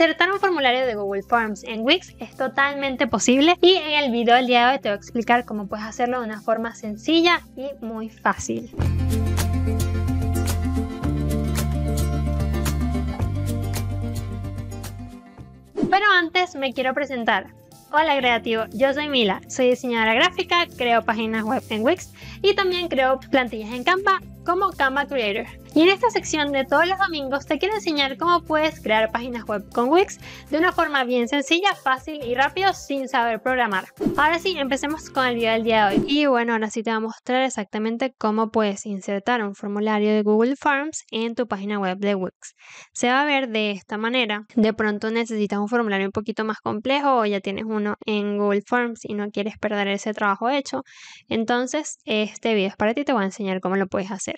Insertar un formulario de Google Forms en Wix es totalmente posible y en el video del día de hoy te voy a explicar cómo puedes hacerlo de una forma sencilla y muy fácil. Pero antes me quiero presentar. Hola creativo, yo soy Mila, soy diseñadora gráfica, creo páginas web en Wix y también creo plantillas en Canva como Canva Creator. Y en esta sección de todos los domingos te quiero enseñar cómo puedes crear páginas web con Wix de una forma bien sencilla, fácil y rápido sin saber programar. Ahora sí, empecemos con el video del día de hoy. Y bueno, ahora sí te voy a mostrar exactamente cómo puedes insertar un formulario de Google Forms en tu página web de Wix. Se va a ver de esta manera. De pronto necesitas un formulario un poquito más complejo o ya tienes uno en Google Forms y no quieres perder ese trabajo hecho. Entonces, este video es para ti, te voy a enseñar cómo lo puedes hacer.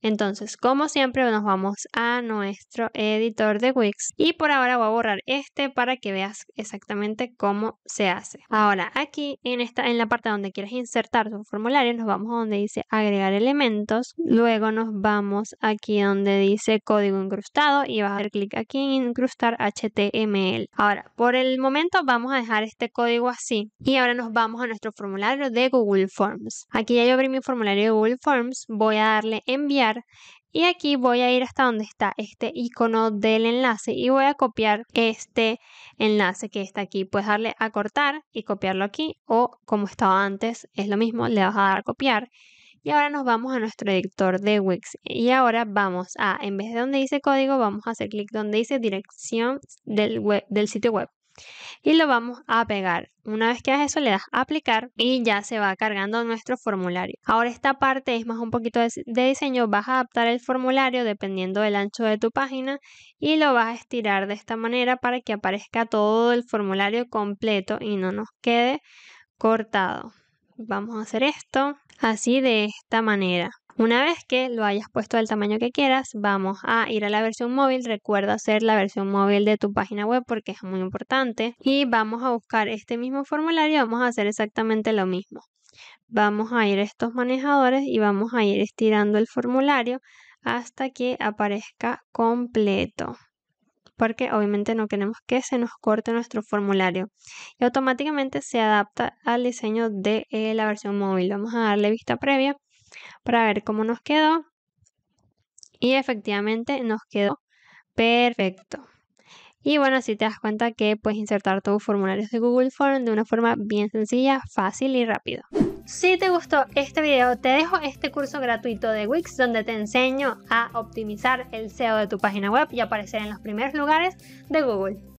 Entonces, como siempre, nos vamos a nuestro editor de Wix y por ahora voy a borrar este para que veas exactamente cómo se hace. Ahora, aquí en, esta, en la parte donde quieres insertar tu formulario, nos vamos a donde dice agregar elementos. Luego nos vamos aquí donde dice código incrustado y vas a hacer clic aquí en incrustar HTML. Ahora, por el momento vamos a dejar este código así y ahora nos vamos a nuestro formulario de Google Forms. Aquí ya yo abrí mi formulario de Google Forms, voy a darle enviar y aquí voy a ir hasta donde está este icono del enlace y voy a copiar este enlace que está aquí. Puedes darle a cortar y copiarlo aquí o como estaba antes es lo mismo, le vas a dar a copiar. Y ahora nos vamos a nuestro editor de Wix. Y ahora vamos a, en vez de donde dice código, vamos a hacer clic donde dice dirección del, del sitio web y lo vamos a pegar. Una vez que hagas eso le das a aplicar y ya se va cargando nuestro formulario. Ahora esta parte es más un poquito de diseño, vas a adaptar el formulario dependiendo del ancho de tu página y lo vas a estirar de esta manera para que aparezca todo el formulario completo y no nos quede cortado vamos a hacer esto, así de esta manera. Una vez que lo hayas puesto al tamaño que quieras, vamos a ir a la versión móvil. Recuerda hacer la versión móvil de tu página web porque es muy importante. Y vamos a buscar este mismo formulario, vamos a hacer exactamente lo mismo. Vamos a ir a estos manejadores y vamos a ir estirando el formulario hasta que aparezca completo porque obviamente no queremos que se nos corte nuestro formulario. Y automáticamente se adapta al diseño de eh, la versión móvil. Vamos a darle vista previa para ver cómo nos quedó. Y efectivamente nos quedó perfecto. Y bueno, si te das cuenta que puedes insertar tus formularios de Google Form de una forma bien sencilla, fácil y rápido. Si te gustó este video, te dejo este curso gratuito de Wix donde te enseño a optimizar el SEO de tu página web y aparecer en los primeros lugares de Google.